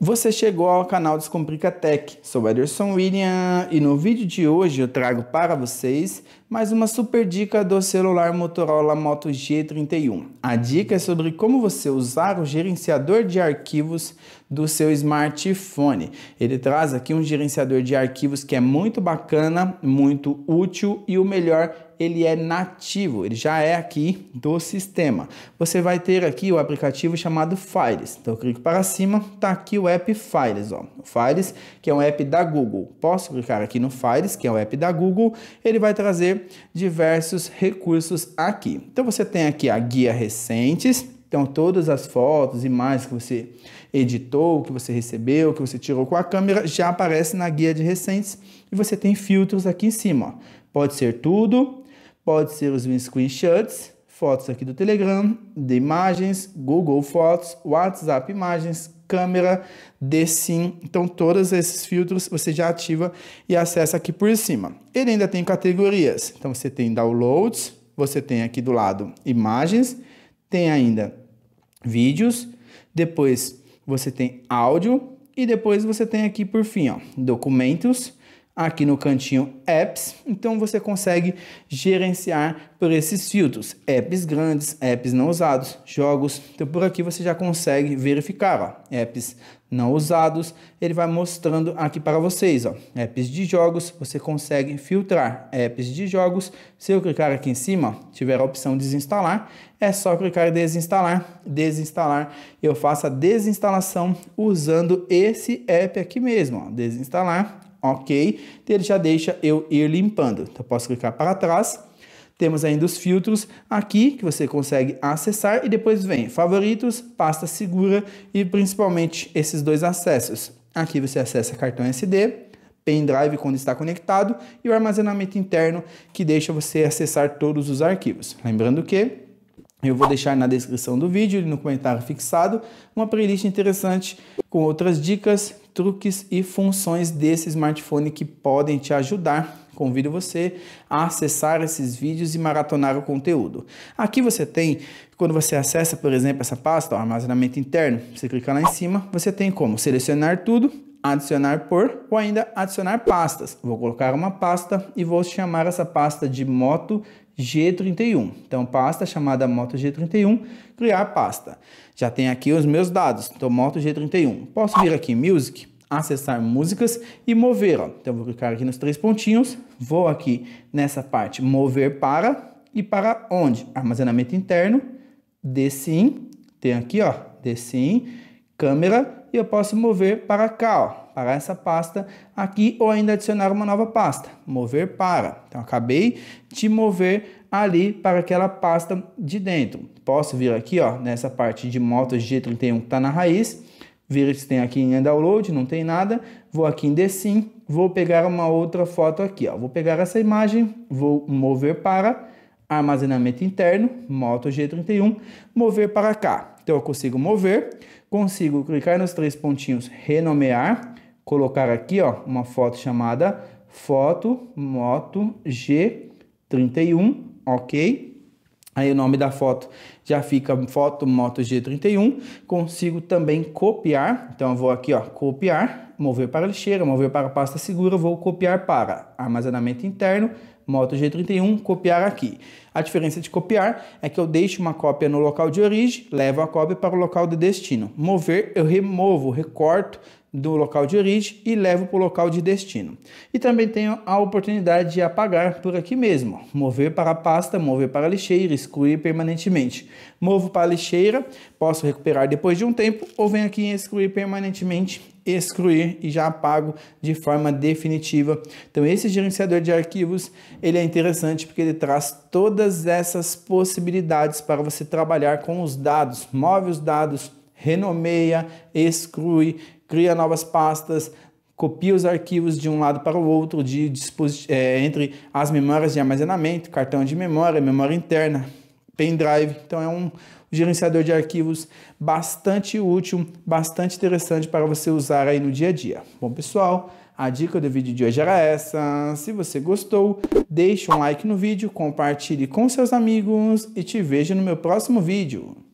Você chegou ao canal Descomplica Tech, sou Ederson William e no vídeo de hoje eu trago para vocês mais uma super dica do celular Motorola Moto G31. A dica é sobre como você usar o gerenciador de arquivos do seu smartphone. Ele traz aqui um gerenciador de arquivos que é muito bacana, muito útil e o melhor ele é nativo, ele já é aqui do sistema. Você vai ter aqui o aplicativo chamado Files. Então eu clico para cima, está aqui o app Files, ó. O Files, que é um app da Google. Posso clicar aqui no Files, que é o um app da Google, ele vai trazer diversos recursos aqui. Então você tem aqui a guia recentes, então, todas as fotos, imagens que você editou, que você recebeu, que você tirou com a câmera, já aparece na guia de recentes. E você tem filtros aqui em cima. Ó. Pode ser tudo, Pode ser os screenshots, fotos aqui do Telegram, de imagens, Google Fotos, WhatsApp Imagens, câmera, sim Então, todos esses filtros você já ativa e acessa aqui por cima. Ele ainda tem categorias. Então, você tem downloads, você tem aqui do lado imagens, tem ainda vídeos, depois você tem áudio e depois você tem aqui por fim, ó, documentos, aqui no cantinho apps, então você consegue gerenciar por esses filtros, apps grandes, apps não usados, jogos, então por aqui você já consegue verificar, ó, apps não usados, ele vai mostrando aqui para vocês, ó, apps de jogos, você consegue filtrar apps de jogos, se eu clicar aqui em cima, ó, tiver a opção desinstalar, é só clicar em desinstalar, desinstalar, eu faço a desinstalação usando esse app aqui mesmo, ó, desinstalar, ok? Então, ele já deixa eu ir limpando. Então, eu posso clicar para trás. Temos ainda os filtros aqui que você consegue acessar e depois vem favoritos, pasta segura e principalmente esses dois acessos. Aqui você acessa cartão SD, pendrive quando está conectado e o armazenamento interno que deixa você acessar todos os arquivos. Lembrando que eu vou deixar na descrição do vídeo e no comentário fixado uma playlist interessante com outras dicas, truques e funções desse smartphone que podem te ajudar. Convido você a acessar esses vídeos e maratonar o conteúdo. Aqui você tem, quando você acessa, por exemplo, essa pasta, armazenamento interno, você clica lá em cima, você tem como selecionar tudo, adicionar por ou ainda adicionar pastas. Vou colocar uma pasta e vou chamar essa pasta de moto G31. Então, pasta chamada Moto G31, criar pasta. Já tem aqui os meus dados, então Moto G31. Posso vir aqui em Music, acessar músicas e mover. Ó. Então, vou clicar aqui nos três pontinhos, vou aqui nessa parte mover para e para onde? Armazenamento interno, D sim, tem aqui ó, D sim, câmera, e eu posso mover para cá, ó, para essa pasta aqui, ou ainda adicionar uma nova pasta, mover para. Então, acabei de mover ali para aquela pasta de dentro. Posso vir aqui, ó, nessa parte de Moto G31 que está na raiz, vir se tem aqui em download, não tem nada, vou aqui em sim. vou pegar uma outra foto aqui, ó, vou pegar essa imagem, vou mover para armazenamento interno, Moto G31, mover para cá. Então eu consigo mover, consigo clicar nos três pontinhos, renomear, colocar aqui ó, uma foto chamada foto moto G31, ok? Aí o nome da foto já fica foto moto G31. Consigo também copiar, então eu vou aqui ó, copiar, mover para a lixeira, mover para a pasta segura, vou copiar para armazenamento interno, Moto G31, copiar aqui. A diferença de copiar é que eu deixo uma cópia no local de origem, levo a cópia para o local de destino. Mover, eu removo, recorto do local de origem e levo para o local de destino. E também tenho a oportunidade de apagar por aqui mesmo. Mover para a pasta, mover para a lixeira, excluir permanentemente. Movo para a lixeira, posso recuperar depois de um tempo ou venho aqui em excluir permanentemente excluir e já apago de forma definitiva. Então esse gerenciador de arquivos, ele é interessante porque ele traz todas essas possibilidades para você trabalhar com os dados, move os dados, renomeia, exclui, cria novas pastas, copia os arquivos de um lado para o outro, de, é, entre as memórias de armazenamento, cartão de memória, memória interna, pendrive. Então é um gerenciador de arquivos bastante útil, bastante interessante para você usar aí no dia a dia. Bom, pessoal, a dica do vídeo de hoje era essa. Se você gostou, deixe um like no vídeo, compartilhe com seus amigos e te vejo no meu próximo vídeo.